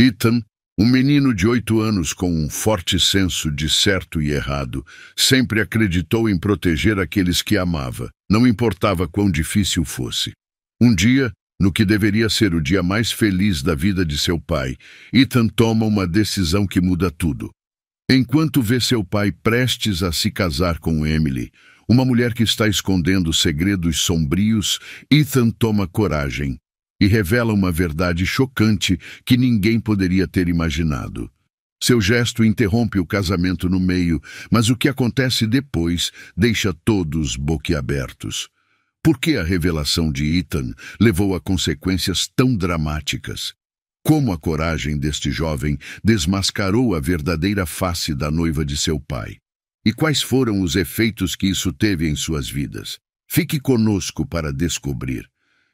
Ethan, um menino de oito anos com um forte senso de certo e errado, sempre acreditou em proteger aqueles que amava, não importava quão difícil fosse. Um dia, no que deveria ser o dia mais feliz da vida de seu pai, Ethan toma uma decisão que muda tudo. Enquanto vê seu pai prestes a se casar com Emily, uma mulher que está escondendo segredos sombrios, Ethan toma coragem e revela uma verdade chocante que ninguém poderia ter imaginado. Seu gesto interrompe o casamento no meio, mas o que acontece depois deixa todos boquiabertos. Por que a revelação de Ethan levou a consequências tão dramáticas? Como a coragem deste jovem desmascarou a verdadeira face da noiva de seu pai? E quais foram os efeitos que isso teve em suas vidas? Fique conosco para descobrir.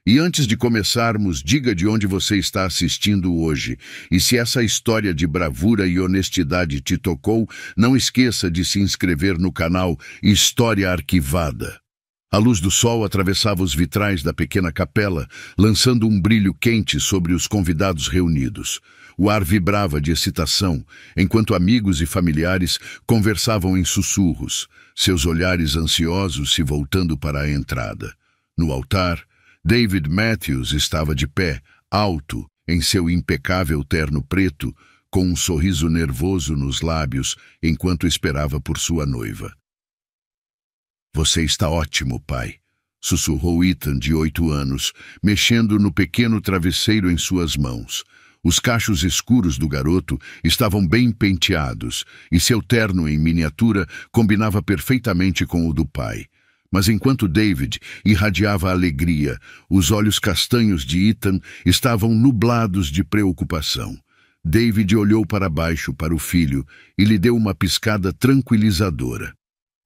E antes de começarmos, diga de onde você está assistindo hoje. E se essa história de bravura e honestidade te tocou, não esqueça de se inscrever no canal História Arquivada. A luz do sol atravessava os vitrais da pequena capela, lançando um brilho quente sobre os convidados reunidos. O ar vibrava de excitação, enquanto amigos e familiares conversavam em sussurros, seus olhares ansiosos se voltando para a entrada. No altar, David Matthews estava de pé, alto, em seu impecável terno preto, com um sorriso nervoso nos lábios enquanto esperava por sua noiva. Você está ótimo, pai, sussurrou Ethan, de oito anos, mexendo no pequeno travesseiro em suas mãos. Os cachos escuros do garoto estavam bem penteados e seu terno em miniatura combinava perfeitamente com o do pai. Mas enquanto David irradiava alegria, os olhos castanhos de Ethan estavam nublados de preocupação. David olhou para baixo para o filho e lhe deu uma piscada tranquilizadora.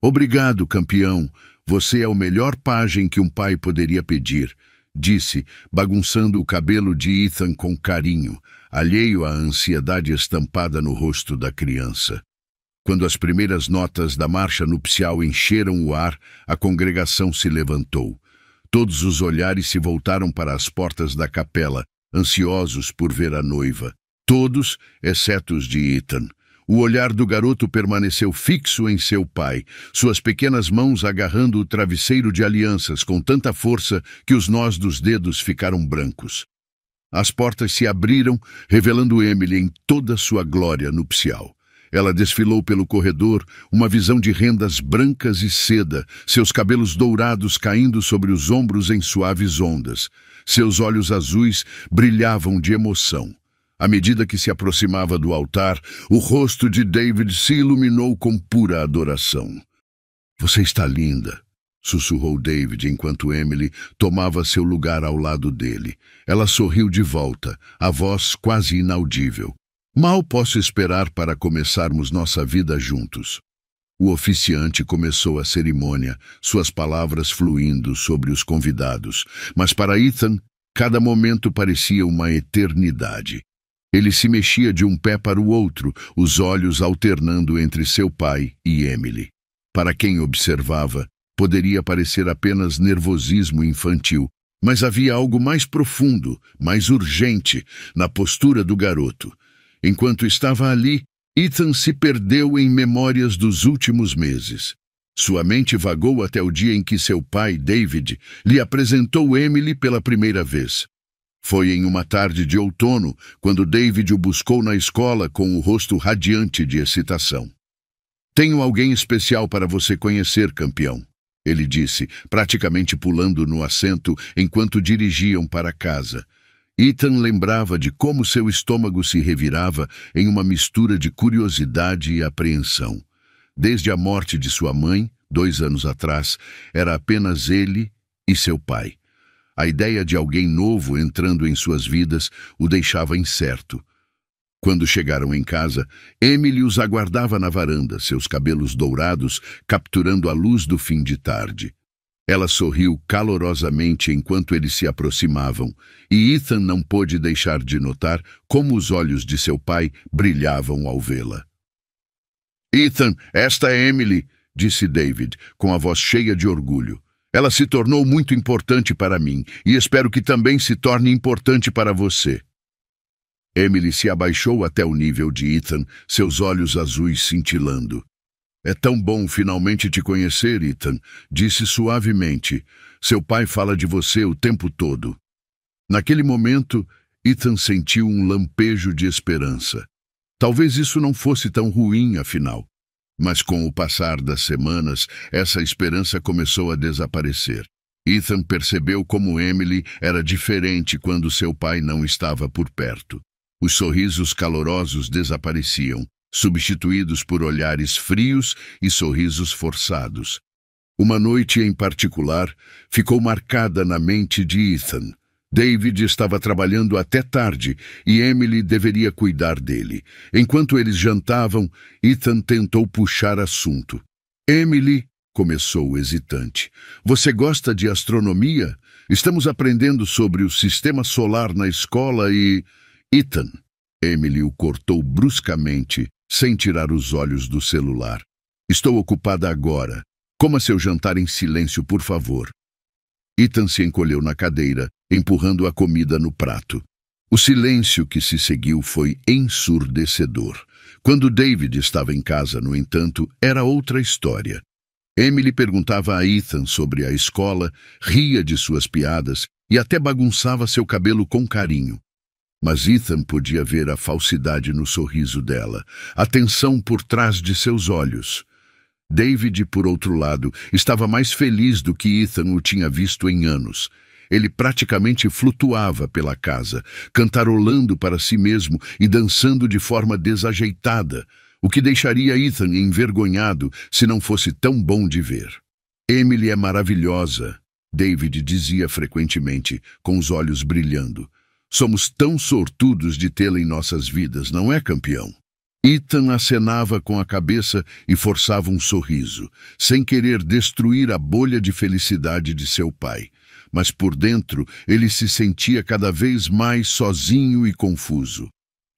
Obrigado, campeão. Você é o melhor pajem que um pai poderia pedir, disse, bagunçando o cabelo de Ethan com carinho, alheio à ansiedade estampada no rosto da criança. Quando as primeiras notas da marcha nupcial encheram o ar, a congregação se levantou. Todos os olhares se voltaram para as portas da capela, ansiosos por ver a noiva. Todos, exceto os de Ethan. O olhar do garoto permaneceu fixo em seu pai, suas pequenas mãos agarrando o travesseiro de alianças com tanta força que os nós dos dedos ficaram brancos. As portas se abriram, revelando Emily em toda sua glória nupcial. Ela desfilou pelo corredor, uma visão de rendas brancas e seda, seus cabelos dourados caindo sobre os ombros em suaves ondas. Seus olhos azuis brilhavam de emoção. À medida que se aproximava do altar, o rosto de David se iluminou com pura adoração. Você está linda, sussurrou David enquanto Emily tomava seu lugar ao lado dele. Ela sorriu de volta, a voz quase inaudível. Mal posso esperar para começarmos nossa vida juntos. O oficiante começou a cerimônia, suas palavras fluindo sobre os convidados, mas para Ethan, cada momento parecia uma eternidade. Ele se mexia de um pé para o outro, os olhos alternando entre seu pai e Emily. Para quem observava, poderia parecer apenas nervosismo infantil, mas havia algo mais profundo, mais urgente, na postura do garoto. Enquanto estava ali, Ethan se perdeu em memórias dos últimos meses. Sua mente vagou até o dia em que seu pai, David, lhe apresentou Emily pela primeira vez. Foi em uma tarde de outono quando David o buscou na escola com o rosto radiante de excitação. Tenho alguém especial para você conhecer, campeão, ele disse, praticamente pulando no assento enquanto dirigiam para casa. Ethan lembrava de como seu estômago se revirava em uma mistura de curiosidade e apreensão. Desde a morte de sua mãe, dois anos atrás, era apenas ele e seu pai. A ideia de alguém novo entrando em suas vidas o deixava incerto. Quando chegaram em casa, Emily os aguardava na varanda, seus cabelos dourados capturando a luz do fim de tarde. Ela sorriu calorosamente enquanto eles se aproximavam, e Ethan não pôde deixar de notar como os olhos de seu pai brilhavam ao vê-la. Ethan, esta é Emily, disse David, com a voz cheia de orgulho. Ela se tornou muito importante para mim e espero que também se torne importante para você. Emily se abaixou até o nível de Ethan, seus olhos azuis cintilando. É tão bom finalmente te conhecer, Ethan, disse suavemente. Seu pai fala de você o tempo todo. Naquele momento, Ethan sentiu um lampejo de esperança. Talvez isso não fosse tão ruim, afinal. Mas com o passar das semanas, essa esperança começou a desaparecer. Ethan percebeu como Emily era diferente quando seu pai não estava por perto. Os sorrisos calorosos desapareciam substituídos por olhares frios e sorrisos forçados. Uma noite em particular ficou marcada na mente de Ethan. David estava trabalhando até tarde e Emily deveria cuidar dele. Enquanto eles jantavam, Ethan tentou puxar assunto. Emily, começou hesitante, você gosta de astronomia? Estamos aprendendo sobre o sistema solar na escola e. Ethan. Emily o cortou bruscamente, sem tirar os olhos do celular. Estou ocupada agora. Coma seu jantar em silêncio, por favor. Ethan se encolheu na cadeira, empurrando a comida no prato. O silêncio que se seguiu foi ensurdecedor. Quando David estava em casa, no entanto, era outra história. Emily perguntava a Ethan sobre a escola, ria de suas piadas e até bagunçava seu cabelo com carinho. Mas Ethan podia ver a falsidade no sorriso dela, a tensão por trás de seus olhos. David, por outro lado, estava mais feliz do que Ethan o tinha visto em anos. Ele praticamente flutuava pela casa, cantarolando para si mesmo e dançando de forma desajeitada, o que deixaria Ethan envergonhado se não fosse tão bom de ver. Emily é maravilhosa, David dizia frequentemente, com os olhos brilhando. Somos tão sortudos de tê-la em nossas vidas, não é, campeão? Ethan acenava com a cabeça e forçava um sorriso, sem querer destruir a bolha de felicidade de seu pai. Mas por dentro, ele se sentia cada vez mais sozinho e confuso.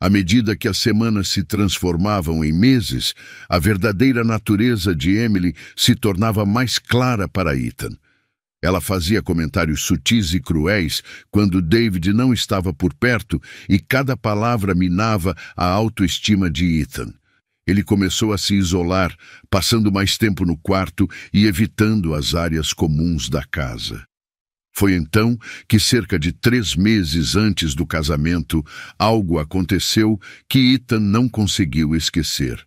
À medida que as semanas se transformavam em meses, a verdadeira natureza de Emily se tornava mais clara para Ethan. Ela fazia comentários sutis e cruéis quando David não estava por perto e cada palavra minava a autoestima de Ethan. Ele começou a se isolar, passando mais tempo no quarto e evitando as áreas comuns da casa. Foi então que, cerca de três meses antes do casamento, algo aconteceu que Ethan não conseguiu esquecer.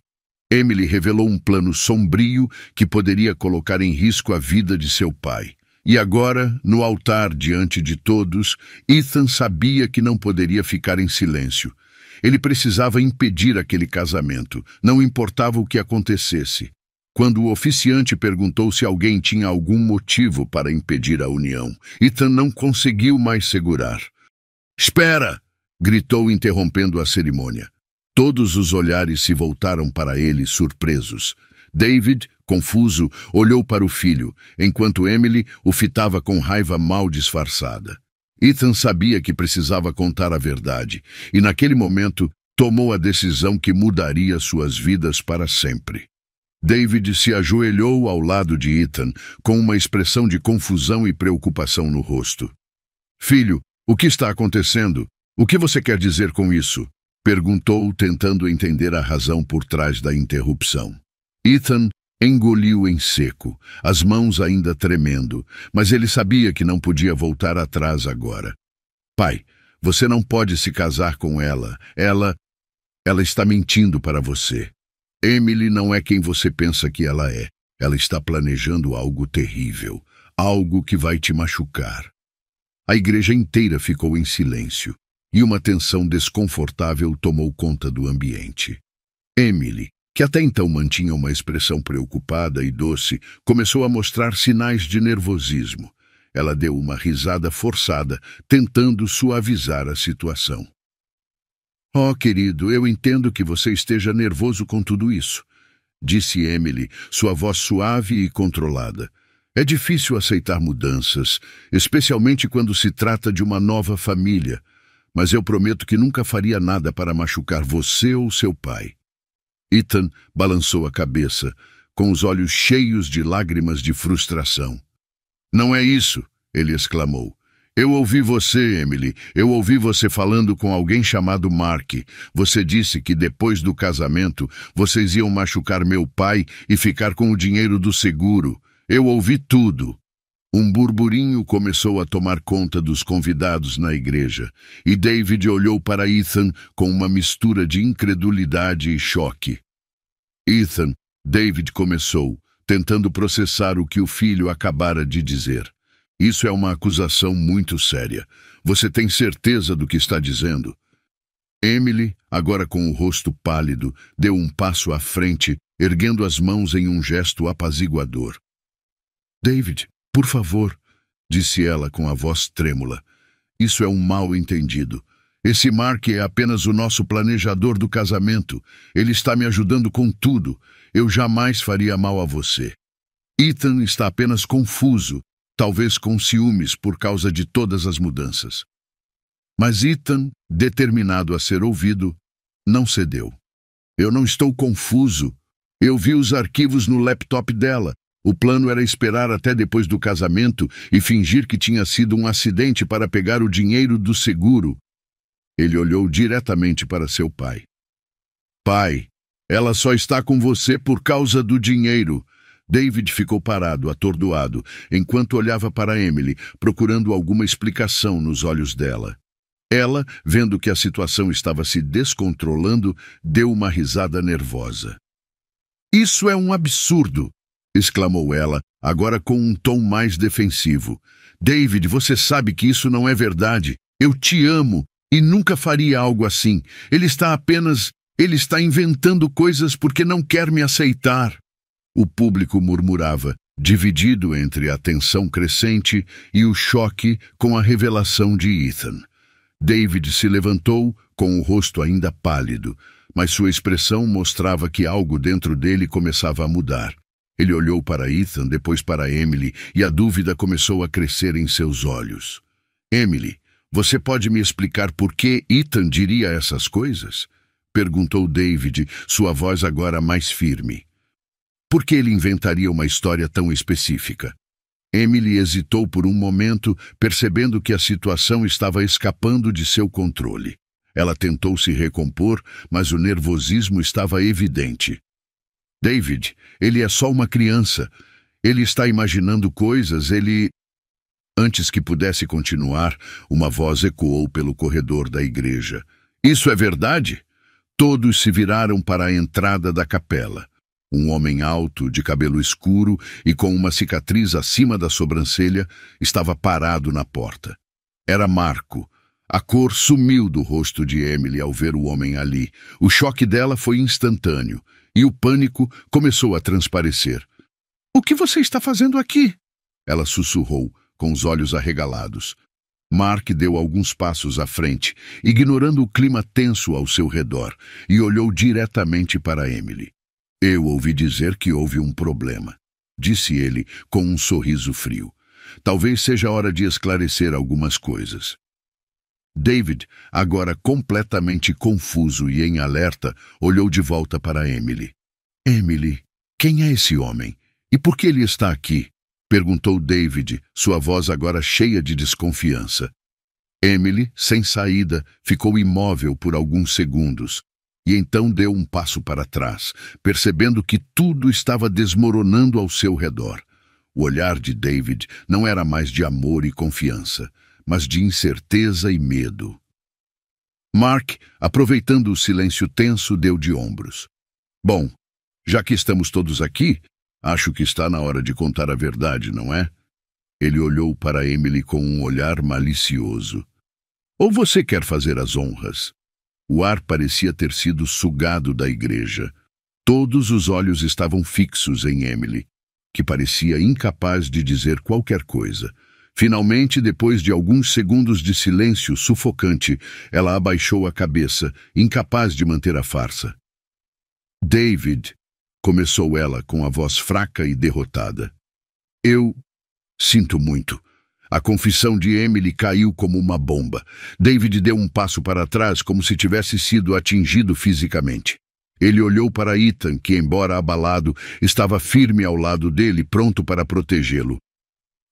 Emily revelou um plano sombrio que poderia colocar em risco a vida de seu pai. E agora, no altar diante de todos, Ethan sabia que não poderia ficar em silêncio. Ele precisava impedir aquele casamento, não importava o que acontecesse. Quando o oficiante perguntou se alguém tinha algum motivo para impedir a união, Ethan não conseguiu mais segurar. Espera! gritou, interrompendo a cerimônia. Todos os olhares se voltaram para ele, surpresos. David, confuso, olhou para o filho, enquanto Emily o fitava com raiva mal disfarçada. Ethan sabia que precisava contar a verdade, e naquele momento tomou a decisão que mudaria suas vidas para sempre. David se ajoelhou ao lado de Ethan, com uma expressão de confusão e preocupação no rosto. Filho, o que está acontecendo? O que você quer dizer com isso? Perguntou, tentando entender a razão por trás da interrupção. Ethan engoliu em seco, as mãos ainda tremendo, mas ele sabia que não podia voltar atrás agora. Pai, você não pode se casar com ela. Ela... Ela está mentindo para você. Emily não é quem você pensa que ela é. Ela está planejando algo terrível, algo que vai te machucar. A igreja inteira ficou em silêncio e uma tensão desconfortável tomou conta do ambiente. Emily, que até então mantinha uma expressão preocupada e doce, começou a mostrar sinais de nervosismo. Ela deu uma risada forçada, tentando suavizar a situação. Oh, querido, eu entendo que você esteja nervoso com tudo isso, disse Emily, sua voz suave e controlada. É difícil aceitar mudanças, especialmente quando se trata de uma nova família, mas eu prometo que nunca faria nada para machucar você ou seu pai. Ethan balançou a cabeça, com os olhos cheios de lágrimas de frustração. Não é isso, ele exclamou. Eu ouvi você, Emily. Eu ouvi você falando com alguém chamado Mark. Você disse que depois do casamento vocês iam machucar meu pai e ficar com o dinheiro do seguro. Eu ouvi tudo. Um burburinho começou a tomar conta dos convidados na igreja, e David olhou para Ethan com uma mistura de incredulidade e choque. Ethan, David começou, tentando processar o que o filho acabara de dizer. Isso é uma acusação muito séria. Você tem certeza do que está dizendo? Emily, agora com o rosto pálido, deu um passo à frente, erguendo as mãos em um gesto apaziguador. David, por favor, disse ela com a voz trêmula. Isso é um mal entendido. Esse Mark é apenas o nosso planejador do casamento. Ele está me ajudando com tudo. Eu jamais faria mal a você. Ethan está apenas confuso, talvez com ciúmes por causa de todas as mudanças. Mas Ethan, determinado a ser ouvido, não cedeu. Eu não estou confuso. Eu vi os arquivos no laptop dela. O plano era esperar até depois do casamento e fingir que tinha sido um acidente para pegar o dinheiro do seguro. Ele olhou diretamente para seu pai. Pai, ela só está com você por causa do dinheiro. David ficou parado, atordoado, enquanto olhava para Emily, procurando alguma explicação nos olhos dela. Ela, vendo que a situação estava se descontrolando, deu uma risada nervosa. Isso é um absurdo! exclamou ela, agora com um tom mais defensivo. David, você sabe que isso não é verdade. Eu te amo e nunca faria algo assim. Ele está apenas. Ele está inventando coisas porque não quer me aceitar. O público murmurava, dividido entre a tensão crescente e o choque com a revelação de Ethan. David se levantou, com o rosto ainda pálido, mas sua expressão mostrava que algo dentro dele começava a mudar. Ele olhou para Ethan, depois para Emily, e a dúvida começou a crescer em seus olhos. Emily, você pode me explicar por que Ethan diria essas coisas? Perguntou David, sua voz agora mais firme. Por que ele inventaria uma história tão específica? Emily hesitou por um momento, percebendo que a situação estava escapando de seu controle. Ela tentou se recompor, mas o nervosismo estava evidente. David, ele é só uma criança. Ele está imaginando coisas, ele. Antes que pudesse continuar, uma voz ecoou pelo corredor da igreja. Isso é verdade? Todos se viraram para a entrada da capela. Um homem alto, de cabelo escuro e com uma cicatriz acima da sobrancelha, estava parado na porta. Era Marco. A cor sumiu do rosto de Emily ao ver o homem ali. O choque dela foi instantâneo e o pânico começou a transparecer. O que você está fazendo aqui? Ela sussurrou, com os olhos arregalados. Mark deu alguns passos à frente, ignorando o clima tenso ao seu redor, e olhou diretamente para Emily. Eu ouvi dizer que houve um problema, disse ele com um sorriso frio. Talvez seja hora de esclarecer algumas coisas. David, agora completamente confuso e em alerta, olhou de volta para Emily. Emily, quem é esse homem? E por que ele está aqui? Perguntou David, sua voz agora cheia de desconfiança. Emily, sem saída, ficou imóvel por alguns segundos e então deu um passo para trás, percebendo que tudo estava desmoronando ao seu redor. O olhar de David não era mais de amor e confiança mas de incerteza e medo. Mark, aproveitando o silêncio tenso, deu de ombros. Bom, já que estamos todos aqui, acho que está na hora de contar a verdade, não é? Ele olhou para Emily com um olhar malicioso. Ou você quer fazer as honras? O ar parecia ter sido sugado da igreja. Todos os olhos estavam fixos em Emily, que parecia incapaz de dizer qualquer coisa. Finalmente, depois de alguns segundos de silêncio sufocante, ela abaixou a cabeça, incapaz de manter a farsa. David, começou ela com a voz fraca e derrotada. Eu sinto muito. A confissão de Emily caiu como uma bomba. David deu um passo para trás, como se tivesse sido atingido fisicamente. Ele olhou para Ethan, que, embora abalado, estava firme ao lado dele, pronto para protegê-lo.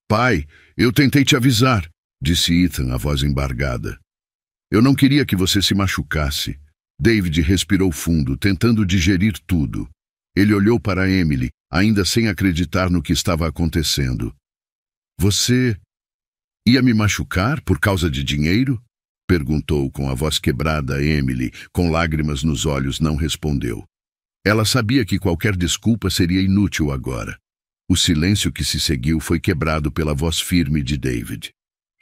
Pai, eu tentei te avisar, disse Ethan, a voz embargada. Eu não queria que você se machucasse. David respirou fundo, tentando digerir tudo. Ele olhou para Emily, ainda sem acreditar no que estava acontecendo. Você ia me machucar por causa de dinheiro? perguntou com a voz quebrada Emily, com lágrimas nos olhos, não respondeu. Ela sabia que qualquer desculpa seria inútil agora. O silêncio que se seguiu foi quebrado pela voz firme de David.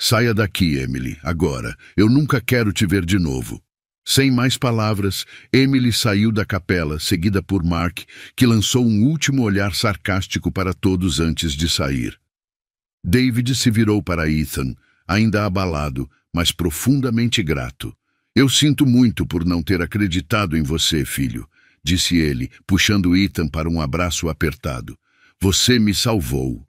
Saia daqui, Emily, agora. Eu nunca quero te ver de novo. Sem mais palavras, Emily saiu da capela, seguida por Mark, que lançou um último olhar sarcástico para todos antes de sair. David se virou para Ethan, ainda abalado, mas profundamente grato. Eu sinto muito por não ter acreditado em você, filho, disse ele, puxando Ethan para um abraço apertado. Você me salvou.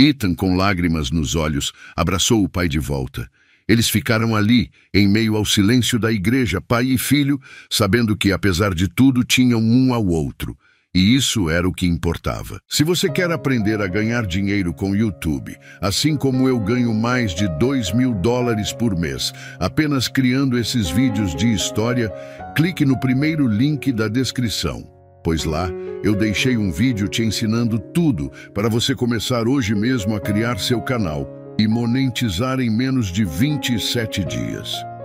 Ethan, com lágrimas nos olhos, abraçou o pai de volta. Eles ficaram ali, em meio ao silêncio da igreja, pai e filho, sabendo que, apesar de tudo, tinham um ao outro. E isso era o que importava. Se você quer aprender a ganhar dinheiro com YouTube, assim como eu ganho mais de 2 mil dólares por mês, apenas criando esses vídeos de história, clique no primeiro link da descrição pois lá eu deixei um vídeo te ensinando tudo para você começar hoje mesmo a criar seu canal e monetizar em menos de 27 dias.